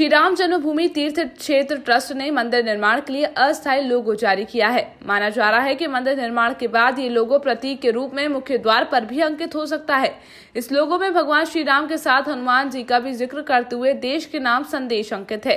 श्री राम जन्मभूमि तीर्थ क्षेत्र ट्रस्ट ने मंदिर निर्माण के लिए अस्थायी लोगो जारी किया है माना जा रहा है कि मंदिर निर्माण के बाद ये लोगो प्रतीक के रूप में मुख्य द्वार पर भी अंकित हो सकता है इस लोगो में भगवान श्री राम के साथ हनुमान जी का भी जिक्र करते हुए देश के नाम संदेश अंकित है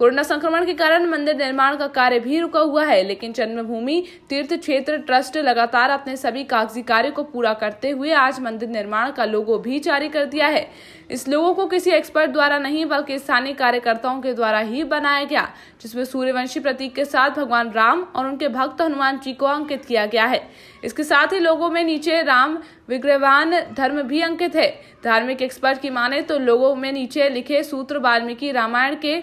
कोरोना संक्रमण के कारण मंदिर निर्माण का कार्य भी रुका हुआ है लेकिन जन्मभूमि तीर्थ क्षेत्र ट्रस्ट लगातार अपने सभी कागजी कार्य को पूरा करते हुए आज मंदिर निर्माण का लोगो भी जारी कर दिया है इस लोगो को किसी एक्सपर्ट द्वारा नहीं बल्कि स्थानीय कार्यकर्ताओं के द्वारा ही बनाया गया जिसमें सूर्यवंशी प्रतीक के साथ भगवान राम और उनके भक्त हनुमान जी को अंकित किया गया है इसके साथ ही लोगों में नीचे राम विग्रहवान धर्म भी अंकित है धार्मिक एक्सपर्ट की माने तो लोगों में नीचे लिखे सूत्र वाल्मीकि रामायण के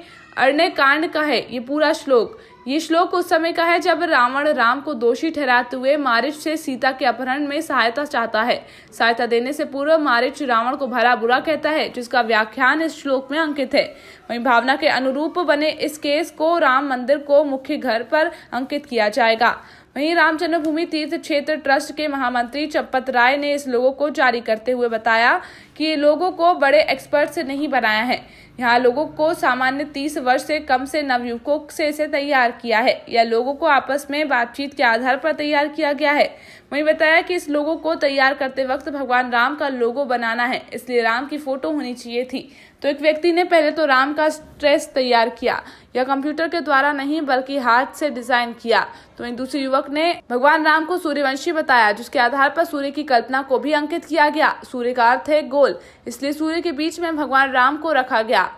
अरण्य कांड का है ये पूरा श्लोक ये श्लोक उस समय का है जब रावण राम को दोषी ठहराते हुए मारिच से सीता के अपहरण में सहायता चाहता है सहायता देने से पूर्व मारिच रावण को भला बुरा कहता है जिसका व्याख्यान इस श्लोक में अंकित है वहीं भावना के अनुरूप बने इस केस को राम मंदिर को मुख्य घर पर अंकित किया जाएगा वहीं राम जन्मभूमि तीर्थ क्षेत्र ट्रस्ट के महामंत्री चपत राय ने इस लोगों को जारी करते हुए बताया कि लोगों को बड़े एक्सपर्ट से नहीं बनाया है यहाँ लोगों को सामान्य तीस वर्ष से कम से नवयुवकों से इसे तैयार किया है यह लोगों को आपस में बातचीत के आधार पर तैयार किया गया है वहीं बताया कि इस लोगों को तैयार करते वक्त भगवान राम का लोगो बनाना है इसलिए राम की फोटो होनी चाहिए थी तो एक व्यक्ति ने पहले तो राम का स्ट्रेस तैयार किया यह कंप्यूटर के द्वारा नहीं बल्कि हाथ से डिजाइन किया तो वही दूसरे युवक ने भगवान राम को सूर्यवंशी बताया जिसके आधार पर सूर्य की कल्पना को भी अंकित किया गया सूर्य का अर्थ है गोल इसलिए सूर्य के बीच में भगवान राम को रखा गया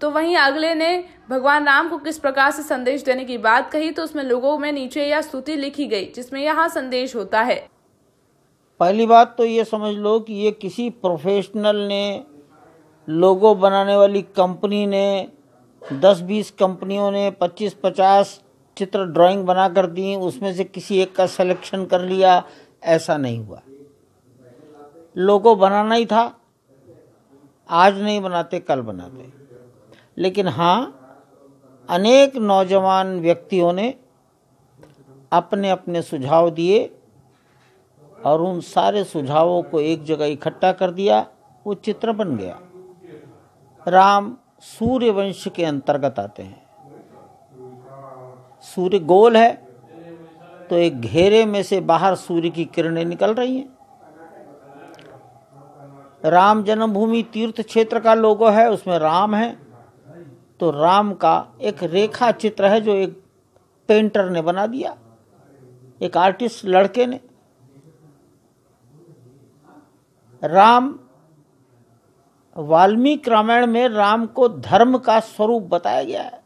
तो वहीं अगले ने भगवान राम को किस प्रकार से संदेश देने की बात कही तो उसमें लोगों में नीचे यह स्तुति लिखी गई जिसमें यहाँ संदेश होता है पहली बात तो ये समझ लो कि ये किसी प्रोफेशनल ने लोगो बनाने वाली कंपनी ने 10-20 कंपनियों ने 25-50 चित्र ड्राइंग बना कर दी उसमें से किसी एक का सिलेक्शन कर लिया ऐसा नहीं हुआ लोगो बनाना ही था आज नहीं बनाते कल बनाते लेकिन हाँ अनेक नौजवान व्यक्तियों ने अपने अपने सुझाव दिए और उन सारे सुझावों को एक जगह इकट्ठा कर दिया वो चित्र बन गया राम सूर्य वंश के अंतर्गत आते हैं सूर्य गोल है तो एक घेरे में से बाहर सूर्य की किरणें निकल रही हैं राम जन्मभूमि तीर्थ क्षेत्र का लोगो है उसमें राम है तो राम का एक रेखा चित्र है जो एक पेंटर ने बना दिया एक आर्टिस्ट लड़के ने राम वाल्मीकि रामायण में राम को धर्म का स्वरूप बताया गया है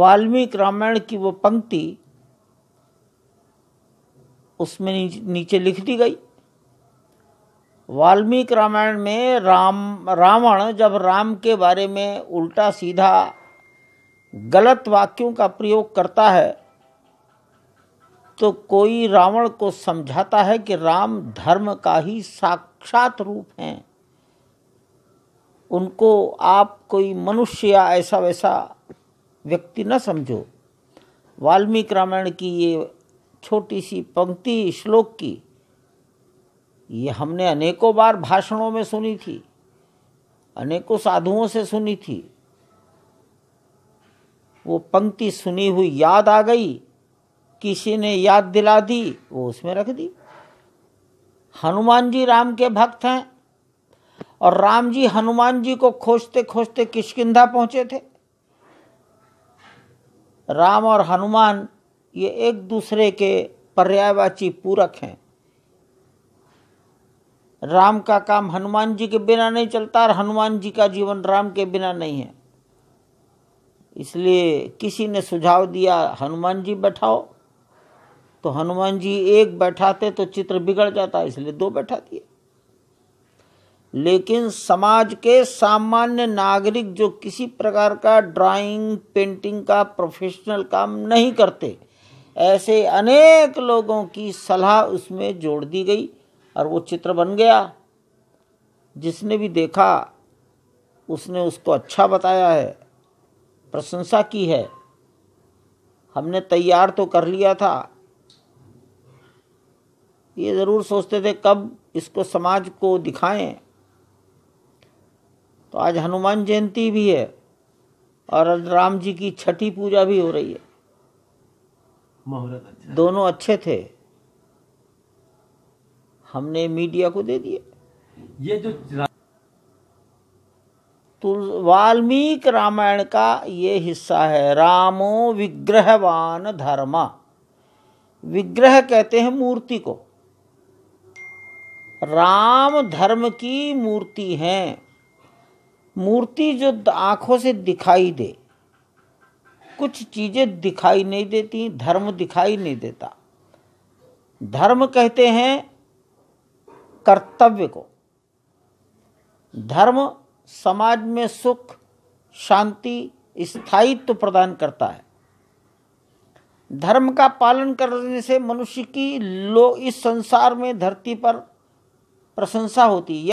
वाल्मीकि रामायण की वो पंक्ति उसमें नीचे लिख दी गई वाल्मीकि रामायण में राम रावण जब राम के बारे में उल्टा सीधा गलत वाक्यों का प्रयोग करता है तो कोई रावण को समझाता है कि राम धर्म का ही साक्षात रूप हैं उनको आप कोई मनुष्य या ऐसा वैसा व्यक्ति न समझो वाल्मीकि रामायण की ये छोटी सी पंक्ति श्लोक की ये हमने अनेकों बार भाषणों में सुनी थी अनेकों साधुओं से सुनी थी वो पंक्ति सुनी हुई याद आ गई किसी ने याद दिला दी वो उसमें रख दी हनुमान जी राम के भक्त हैं और राम जी हनुमान जी को खोजते खोजते किशकिंधा पहुंचे थे राम और हनुमान ये एक दूसरे के पर्यायवाची पूरक हैं राम का काम हनुमान जी के बिना नहीं चलता और हनुमान जी का जीवन राम के बिना नहीं है इसलिए किसी ने सुझाव दिया हनुमान जी बैठाओ तो हनुमान जी एक बैठाते तो चित्र बिगड़ जाता इसलिए दो बैठा दिए लेकिन समाज के सामान्य नागरिक जो किसी प्रकार का ड्राइंग पेंटिंग का प्रोफेशनल काम नहीं करते ऐसे अनेक लोगों की सलाह उसमें जोड़ दी गई और वो चित्र बन गया जिसने भी देखा उसने उसको अच्छा बताया है प्रशंसा की है हमने तैयार तो कर लिया था ये ज़रूर सोचते थे कब इसको समाज को दिखाएं तो आज हनुमान जयंती भी है और राम जी की छठी पूजा भी हो रही है अच्छा दोनों अच्छे थे हमने मीडिया को दे दिए ये जो तो वाल्मीकि रामायण का ये हिस्सा है रामो विग्रहवान धर्मा विग्रह कहते हैं मूर्ति को राम धर्म की मूर्ति है मूर्ति जो आंखों से दिखाई दे कुछ चीज़ें दिखाई नहीं देती धर्म दिखाई नहीं देता धर्म कहते हैं कर्तव्य को धर्म समाज में सुख शांति स्थायित्व प्रदान करता है धर्म का पालन करने से मनुष्य की लो इस संसार में धरती पर प्रशंसा होती है